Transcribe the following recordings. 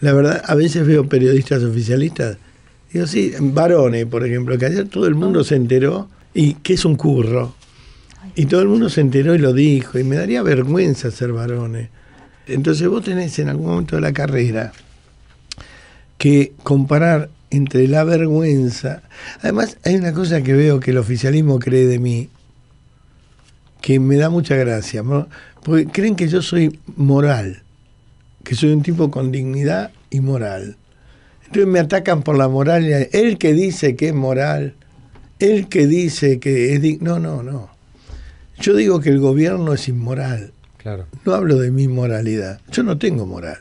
La verdad, a veces veo periodistas oficialistas, digo, sí, varones, por ejemplo, que ayer todo el mundo se enteró y que es un curro. Y todo el mundo se enteró y lo dijo, y me daría vergüenza ser varones. Entonces vos tenés en algún momento de la carrera que comparar entre la vergüenza. Además, hay una cosa que veo que el oficialismo cree de mí, que me da mucha gracia, porque creen que yo soy moral que soy un tipo con dignidad y moral. Entonces me atacan por la moral. El que dice que es moral, el que dice que es digno, no, no, no. Yo digo que el gobierno es inmoral. Claro. No hablo de mi moralidad. Yo no tengo moral.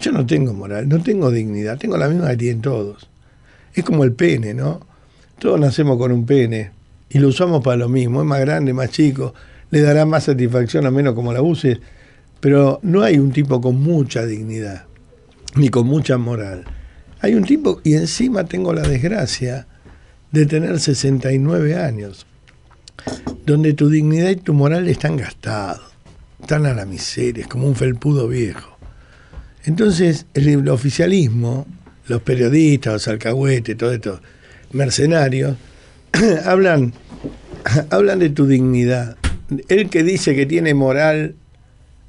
Yo no tengo moral, no tengo dignidad. Tengo la misma que tienen todos. Es como el pene, ¿no? Todos nacemos con un pene y lo usamos para lo mismo. Es más grande, más chico. Le dará más satisfacción a menos como la uses pero no hay un tipo con mucha dignidad, ni con mucha moral. Hay un tipo, y encima tengo la desgracia de tener 69 años, donde tu dignidad y tu moral están gastados, están a la miseria, es como un felpudo viejo. Entonces, el, oficialismo, los periodistas, los alcahuetes, todos estos mercenarios, hablan, hablan de tu dignidad. El que dice que tiene moral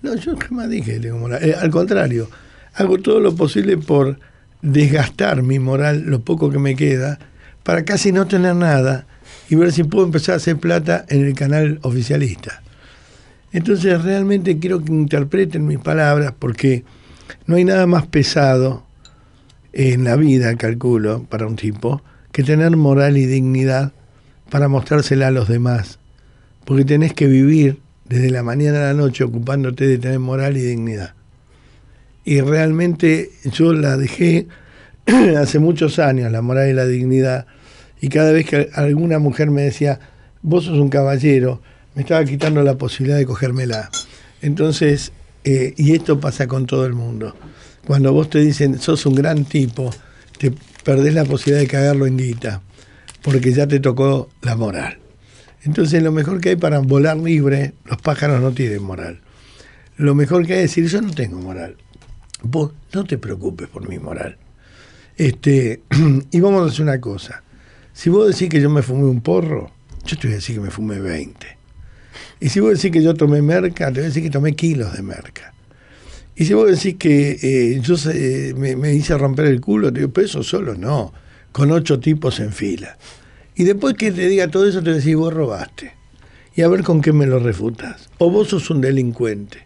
no, yo jamás dije que tengo moral. Eh, al contrario, hago todo lo posible por desgastar mi moral, lo poco que me queda, para casi no tener nada y ver si puedo empezar a hacer plata en el canal oficialista. Entonces realmente quiero que interpreten mis palabras porque no hay nada más pesado en la vida, calculo, para un tipo, que tener moral y dignidad para mostrársela a los demás. Porque tenés que vivir desde la mañana a la noche ocupándote de tener moral y dignidad. Y realmente yo la dejé hace muchos años, la moral y la dignidad, y cada vez que alguna mujer me decía, vos sos un caballero, me estaba quitando la posibilidad de cogérmela. Entonces, eh, y esto pasa con todo el mundo. Cuando vos te dicen, sos un gran tipo, te perdés la posibilidad de cagarlo en guita, porque ya te tocó la moral. Entonces lo mejor que hay para volar libre, los pájaros no tienen moral. Lo mejor que hay es decir, yo no tengo moral. Vos no te preocupes por mi moral. Este, y vamos a hacer una cosa. Si vos decís que yo me fumé un porro, yo te voy a decir que me fumé 20. Y si vos decís que yo tomé merca, te voy a decir que tomé kilos de merca. Y si vos decís que eh, yo eh, me, me, hice romper el culo, te digo, pero eso solo no, con ocho tipos en fila. Y después que te diga todo eso, te decís, vos robaste. Y a ver con qué me lo refutas. O vos sos un delincuente.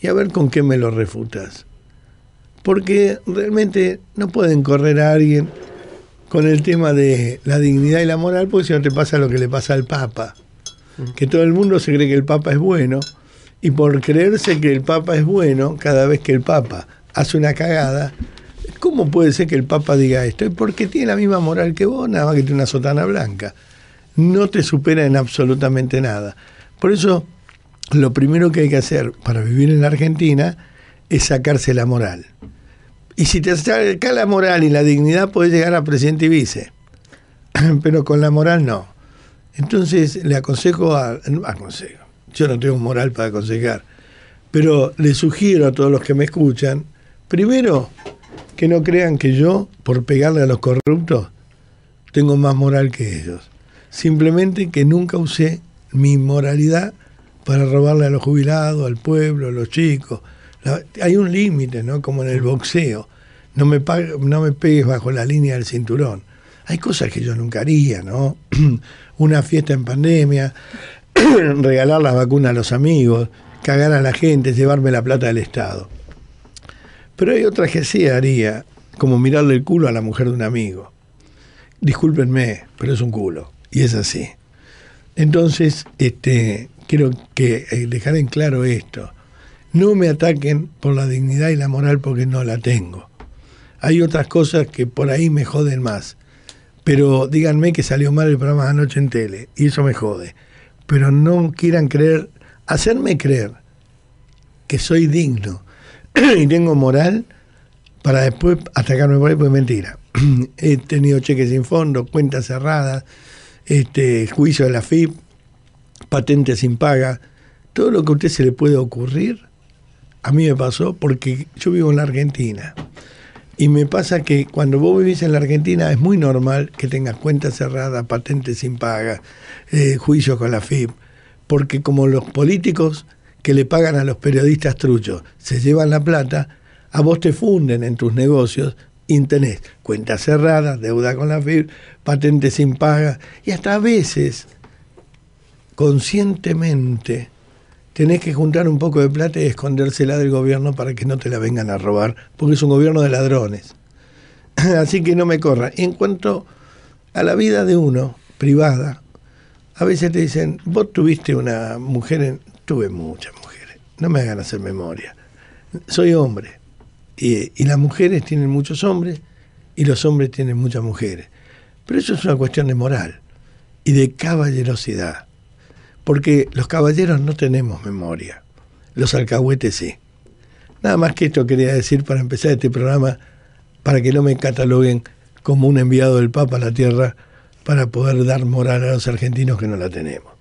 Y a ver con qué me lo refutas. Porque realmente no pueden correr a alguien con el tema de la dignidad y la moral, porque si no te pasa lo que le pasa al Papa. Mm. Que todo el mundo se cree que el Papa es bueno. Y por creerse que el Papa es bueno, cada vez que el Papa hace una cagada, ¿cómo puede ser que el Papa diga esto? Porque tiene la misma moral que vos, nada más que tiene una sotana blanca. No te supera en absolutamente nada. Por eso, lo primero que hay que hacer para vivir en la Argentina es sacarse la moral. Y si te saca la moral y la dignidad, puedes llegar a presidente y vice. Pero con la moral no. Entonces le aconsejo a. No aconsejo. Yo no tengo moral para aconsejar. Pero le sugiero a todos los que me escuchan, primero, que no crean que yo, por pegarle a los corruptos, tengo más moral que ellos. Simplemente que nunca usé mi moralidad para robarle a los jubilados, al pueblo, a los chicos. hay un límite, ¿no? Como en el boxeo. No me, no me pegues bajo la línea del cinturón. Hay cosas que yo nunca haría, ¿no? Una fiesta en pandemia, regalar las vacunas a los amigos, cagar a la gente, llevarme la plata del Estado. Pero hay otras que sí haría, como mirarle el culo a la mujer de un amigo. Discúlpenme, pero es un culo. Y es así. Entonces, este, quiero que eh, dejar en claro esto. No me ataquen por la dignidad y la moral porque no la tengo. Hay otras cosas que por ahí me joden más. Pero díganme que salió mal el programa de anoche en tele y eso me jode. Pero no quieran creer, hacerme creer que soy digno y tengo moral para después atacarme por ahí, pues mentira. He tenido cheques sin fondo, cuentas cerradas, este, juicio de la FIP, patentes sin paga, todo lo que a usted se le puede ocurrir, a mí me pasó porque yo vivo en la Argentina. Y me pasa que cuando vos vivís en la Argentina es muy normal que tengas cuentas cerradas, patentes sin paga, eh, juicios con la FIP, porque como los políticos que le pagan a los periodistas truchos, se llevan la plata, a vos te funden en tus negocios y tenés cuentas cerradas, deuda con la FIB, patentes sin paga y hasta a veces, conscientemente, tenés que juntar un poco de plata y escondérsela del gobierno para que no te la vengan a robar, porque es un gobierno de ladrones. Así que no me corra. en cuanto a la vida de uno, privada, a veces te dicen, vos tuviste una mujer en, tuve muchas mujeres, no me hagan hacer memoria. Soy hombre y, y las mujeres tienen muchos hombres y los hombres tienen muchas mujeres. Pero eso es una cuestión de moral y de caballerosidad, porque los caballeros no tenemos memoria, los alcahuetes sí. Nada más que esto quería decir para empezar este programa, para que no me cataloguen como un enviado del Papa a la Tierra para poder dar moral a los argentinos que no la tenemos.